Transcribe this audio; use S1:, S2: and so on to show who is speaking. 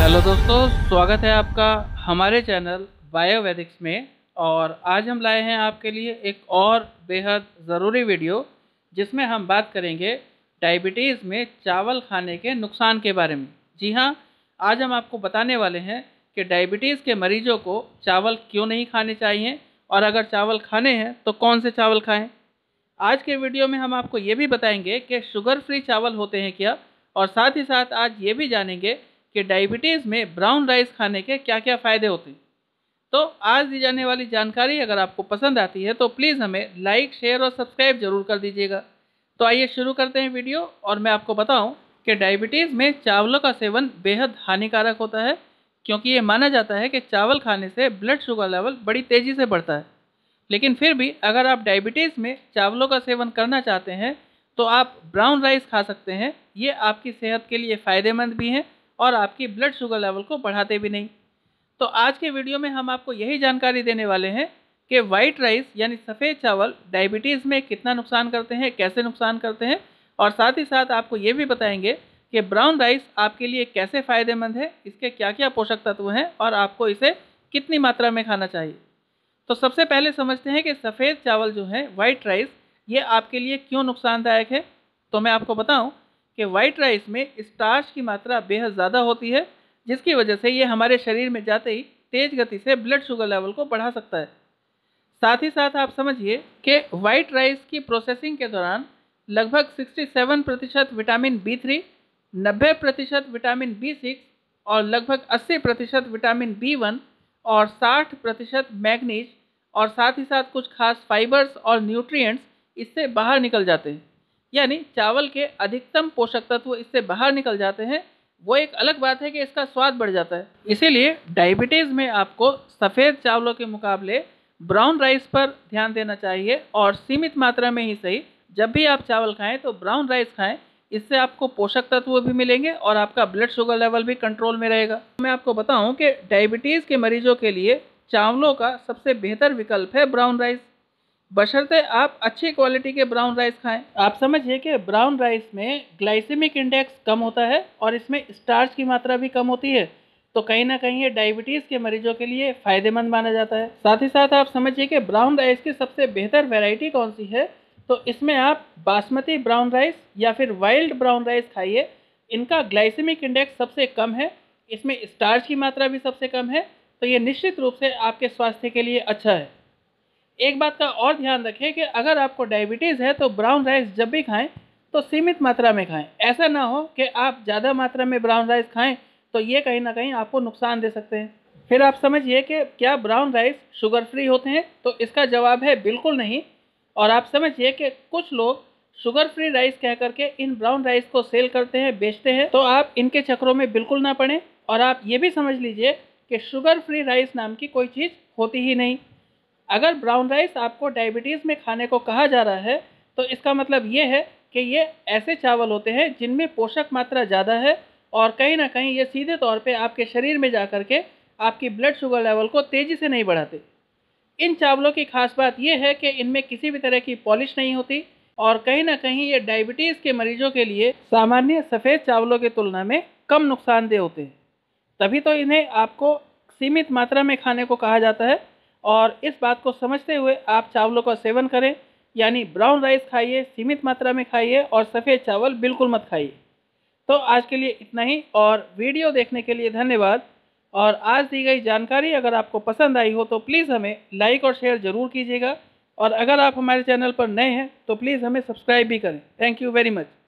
S1: hello दोस्तों स्वागत है आपका हमारे चैनल बायोवेदिक्स में और आज हम लाए हैं आपके लिए एक और बेहद ज़रूरी वीडियो जिसमें हम बात करेंगे डायबिटीज़ में चावल खाने के नुकसान के बारे में जी हाँ आज हम आपको बताने वाले हैं कि डायबिटीज़ के मरीजों को चावल क्यों नहीं खाने चाहिए और अगर चावल खाने हैं तो कौन से चावल खाएँ आज के वीडियो में हम आपको ये भी बताएंगे कि शुगर फ्री चावल होते हैं क्या और साथ ही साथ आज ये भी जानेंगे कि डायबिटीज़ में ब्राउन राइस खाने के क्या क्या फ़ायदे होते हैं तो आज दी जाने वाली जानकारी अगर आपको पसंद आती है तो प्लीज़ हमें लाइक शेयर और सब्सक्राइब जरूर कर दीजिएगा तो आइए शुरू करते हैं वीडियो और मैं आपको बताऊं कि डायबिटीज़ में चावलों का सेवन बेहद हानिकारक होता है क्योंकि ये माना जाता है कि चावल खाने से ब्लड शुगर लेवल बड़ी तेज़ी से बढ़ता है लेकिन फिर भी अगर आप डायबिटीज़ में चावलों का सेवन करना चाहते हैं तो आप ब्राउन राइस खा सकते हैं ये आपकी सेहत के लिए फ़ायदेमंद भी हैं और आपकी ब्लड शुगर लेवल को बढ़ाते भी नहीं तो आज के वीडियो में हम आपको यही जानकारी देने वाले हैं कि वाइट राइस यानी सफ़ेद चावल डायबिटीज़ में कितना नुकसान करते हैं कैसे नुकसान करते हैं और साथ ही साथ आपको ये भी बताएंगे कि ब्राउन राइस आपके लिए कैसे फ़ायदेमंद है इसके क्या क्या पोषक तत्व हैं और आपको इसे कितनी मात्रा में खाना चाहिए तो सबसे पहले समझते हैं कि सफ़ेद चावल जो है वाइट राइस ये आपके लिए क्यों नुकसानदायक है तो मैं आपको बताऊं कि वाइट राइस में स्टार्च की मात्रा बेहद ज़्यादा होती है जिसकी वजह से ये हमारे शरीर में जाते ही तेज़ गति से ब्लड शुगर लेवल को बढ़ा सकता है साथ ही साथ आप समझिए कि वाइट राइस की प्रोसेसिंग के दौरान लगभग 67 प्रतिशत विटामिन बी थ्री नब्बे प्रतिशत विटामिन बी सिक्स और लगभग 80 प्रतिशत विटामिन बी वन और 60 प्रतिशत मैगनीज और साथ ही साथ कुछ खास फाइबर्स और न्यूट्रिएंट्स इससे बाहर निकल जाते हैं यानी चावल के अधिकतम पोषक तत्व इससे बाहर निकल जाते हैं वो एक अलग बात है कि इसका स्वाद बढ़ जाता है इसीलिए डायबिटीज़ में आपको सफ़ेद चावलों के मुकाबले ब्राउन राइस पर ध्यान देना चाहिए और सीमित मात्रा में ही सही जब भी आप चावल खाएं तो ब्राउन राइस खाएं इससे आपको पोषक तत्व भी मिलेंगे और आपका ब्लड शुगर लेवल भी कंट्रोल में रहेगा मैं आपको बताऊं कि डायबिटीज़ के मरीजों के लिए चावलों का सबसे बेहतर विकल्प है ब्राउन राइस बशर्ते आप अच्छी क्वालिटी के ब्राउन राइस खाएं आप समझिए कि ब्राउन राइस में ग्लाइसेमिक इंडेक्स कम होता है और इसमें स्टार्च की मात्रा भी कम होती है तो कहीं ना कहीं ये डायबिटीज़ के मरीजों के लिए फ़ायदेमंद माना जाता है साथ ही साथ आप समझिए कि ब्राउन राइस की सबसे बेहतर वेराइटी कौन सी है तो इसमें आप बासमती ब्राउन राइस या फिर वाइल्ड ब्राउन राइस खाइए इनका ग्लाइसेमिक इंडेक्स सबसे कम है इसमें स्टार्च की मात्रा भी सबसे कम है तो ये निश्चित रूप से आपके स्वास्थ्य के लिए अच्छा है एक बात का और ध्यान रखें कि अगर आपको डायबिटीज़ है तो ब्राउन राइस जब भी खाएं तो सीमित मात्रा में खाएं ऐसा ना हो कि आप ज़्यादा मात्रा में ब्राउन राइस खाएं तो ये कहीं ना कहीं आपको नुकसान दे सकते हैं फिर आप समझिए कि क्या ब्राउन राइस शुगर फ्री होते हैं तो इसका जवाब है बिल्कुल नहीं और आप समझिए कि कुछ लोग शुगर फ्री राइस कह करके इन ब्राउन राइस को सेल करते हैं बेचते हैं तो आप इनके चक्रों में बिल्कुल ना पड़ें और आप ये भी समझ लीजिए कि शुगर फ्री राइस नाम की कोई चीज़ होती ही नहीं अगर ब्राउन राइस आपको डायबिटीज़ में खाने को कहा जा रहा है तो इसका मतलब ये है कि ये ऐसे चावल होते हैं जिनमें पोषक मात्रा ज़्यादा है और कहीं ना कहीं ये सीधे तौर पे आपके शरीर में जा कर के आपकी ब्लड शुगर लेवल को तेज़ी से नहीं बढ़ाते इन चावलों की खास बात यह है कि इनमें किसी भी तरह की पॉलिश नहीं होती और कहीं ना कहीं ये डायबिटीज़ के मरीजों के लिए सामान्य सफ़ेद चावलों की तुलना में कम नुकसानदेह होते हैं तभी तो इन्हें आपको सीमित मात्रा में खाने को कहा जाता है और इस बात को समझते हुए आप चावलों का सेवन करें यानी ब्राउन राइस खाइए सीमित मात्रा में खाइए और सफ़ेद चावल बिल्कुल मत खाइए तो आज के लिए इतना ही और वीडियो देखने के लिए धन्यवाद और आज दी गई जानकारी अगर आपको पसंद आई हो तो प्लीज़ हमें लाइक और शेयर ज़रूर कीजिएगा और अगर आप हमारे चैनल पर नए हैं तो प्लीज़ हमें सब्सक्राइब भी करें थैंक यू वेरी मच